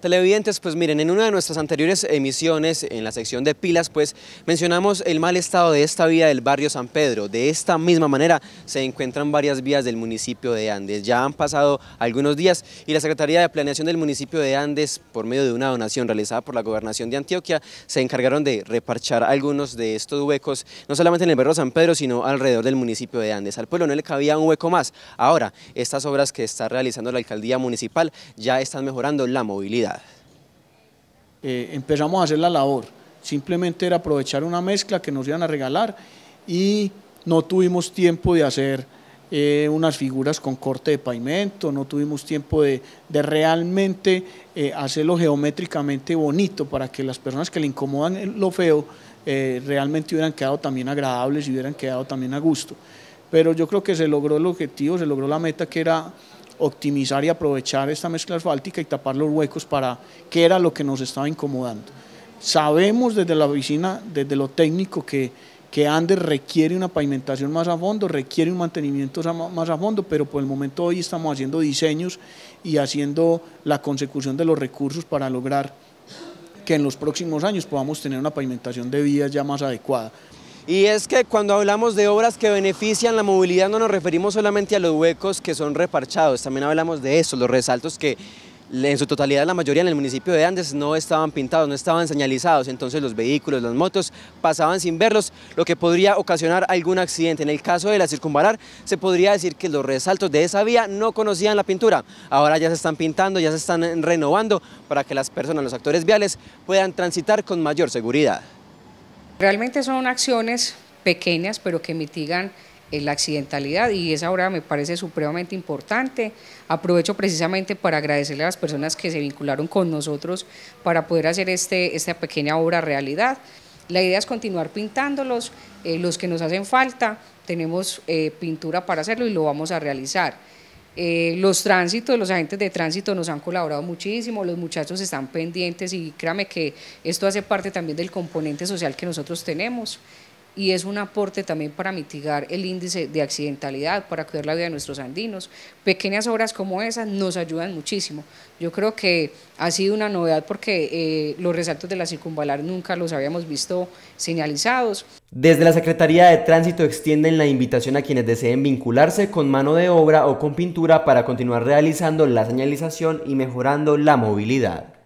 Televidentes, pues miren, en una de nuestras anteriores emisiones en la sección de pilas, pues mencionamos el mal estado de esta vía del barrio San Pedro. De esta misma manera se encuentran varias vías del municipio de Andes. Ya han pasado algunos días y la Secretaría de Planeación del municipio de Andes, por medio de una donación realizada por la Gobernación de Antioquia, se encargaron de reparchar algunos de estos huecos, no solamente en el barrio San Pedro, sino alrededor del municipio de Andes. Al pueblo no le cabía un hueco más. Ahora, estas obras que está realizando la alcaldía municipal ya están mejorando la movilidad. Eh, empezamos a hacer la labor. Simplemente era aprovechar una mezcla que nos iban a regalar y no tuvimos tiempo de hacer eh, unas figuras con corte de pavimento, no tuvimos tiempo de, realmente eh, hacerlo geométricamente bonito para que las personas que le incomodan lo feo realmente hubieran quedado también agradables y hubieran quedado también a gusto. Pero yo creo que se logró el objetivo, se logró la meta que era optimizar y aprovechar esta mezcla asfáltica y tapar los huecos para qué era lo que nos estaba incomodando. Sabemos desde la oficina, desde lo técnico, que, que Andes requiere una pavimentación más a fondo, requiere un mantenimiento más a fondo, pero por el momento hoy estamos haciendo diseños y haciendo la consecución de los recursos para lograr que en los próximos años podamos tener una pavimentación de vías ya más adecuada. Y es que cuando hablamos de obras que benefician la movilidad no nos referimos solamente a los huecos que son reparchados, también hablamos de eso, los resaltos que en su totalidad la mayoría en el municipio de Andes no estaban pintados, no estaban señalizados, entonces los vehículos, las motos pasaban sin verlos, lo que podría ocasionar algún accidente. En el caso de la circunvalar se podría decir que los resaltos de esa vía no conocían la pintura, ahora ya se están pintando, ya se están renovando para que las personas, los actores viales puedan transitar con mayor seguridad. Realmente son acciones pequeñas, pero que mitigan eh, la accidentalidad y esa obra me parece supremamente importante. Aprovecho precisamente para agradecerle a las personas que se vincularon con nosotros para poder hacer este, esta pequeña obra realidad. La idea es continuar pintándolos, eh, los que nos hacen falta, tenemos eh, pintura para hacerlo y lo vamos a realizar. Eh, los tránsitos, los agentes de tránsito nos han colaborado muchísimo, los muchachos están pendientes y créame que esto hace parte también del componente social que nosotros tenemos y es un aporte también para mitigar el índice de accidentalidad, para cuidar la vida de nuestros andinos. Pequeñas obras como esas nos ayudan muchísimo. Yo creo que ha sido una novedad porque eh, los resaltos de la circunvalar nunca los habíamos visto señalizados. Desde la Secretaría de Tránsito extienden la invitación a quienes deseen vincularse con mano de obra o con pintura para continuar realizando la señalización y mejorando la movilidad.